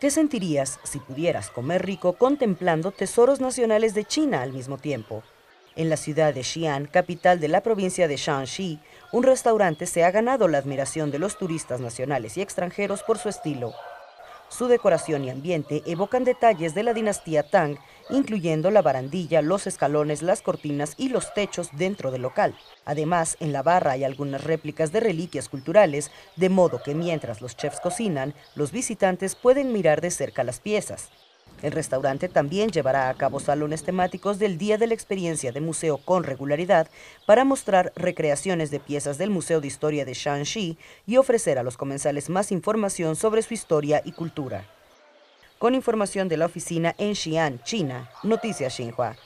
¿Qué sentirías si pudieras comer rico contemplando tesoros nacionales de China al mismo tiempo? En la ciudad de Xi'an, capital de la provincia de Shaanxi, un restaurante se ha ganado la admiración de los turistas nacionales y extranjeros por su estilo. Su decoración y ambiente evocan detalles de la dinastía Tang, incluyendo la barandilla, los escalones, las cortinas y los techos dentro del local. Además, en la barra hay algunas réplicas de reliquias culturales, de modo que mientras los chefs cocinan, los visitantes pueden mirar de cerca las piezas. El restaurante también llevará a cabo salones temáticos del Día de la Experiencia de Museo con regularidad para mostrar recreaciones de piezas del Museo de Historia de Shanxi y ofrecer a los comensales más información sobre su historia y cultura. Con información de la oficina en Xi'an, China, Noticias Xinhua.